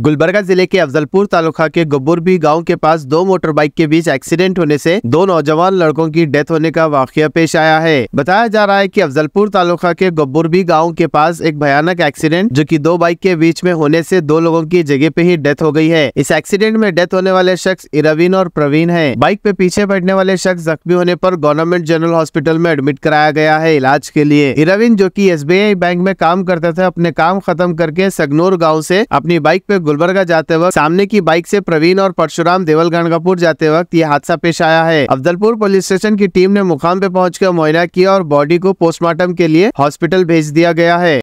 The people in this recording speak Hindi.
गुलबर्गा जिले के अफजलपुर तालुका के गब्बुरबी गांव के पास दो मोटर बाइक के बीच एक्सीडेंट होने से दो नौजवान लड़कों की डेथ होने का वाकया पेश आया है बताया जा रहा है कि अफजलपुर तालुका के गब्बुरबी गांव के पास एक भयानक एक्सीडेंट जो कि दो बाइक के बीच में होने से दो लोगों की जगह पे ही डेथ हो गई है इस एक्सीडेंट में डेथ होने वाले शख्स इरावीन और प्रवीण है बाइक पे पीछे बैठने वाले शख्स जख्मी होने आरोप गवर्नमेंट जनरल हॉस्पिटल में एडमिट कराया गया है इलाज के लिए इरविन जो की एस बैंक में काम करते थे अपने काम खत्म करके सगनोर गाँव ऐसी अपनी बाइक पे गुलबर्गा जाते वक्त सामने की बाइक से प्रवीण और परशुराम देवल गणगापुर जाते वक्त ये हादसा पेश आया है अफजलपुर पुलिस स्टेशन की टीम ने मुकाम पे पहुंचकर मुआयना किया और बॉडी को पोस्टमार्टम के लिए हॉस्पिटल भेज दिया गया है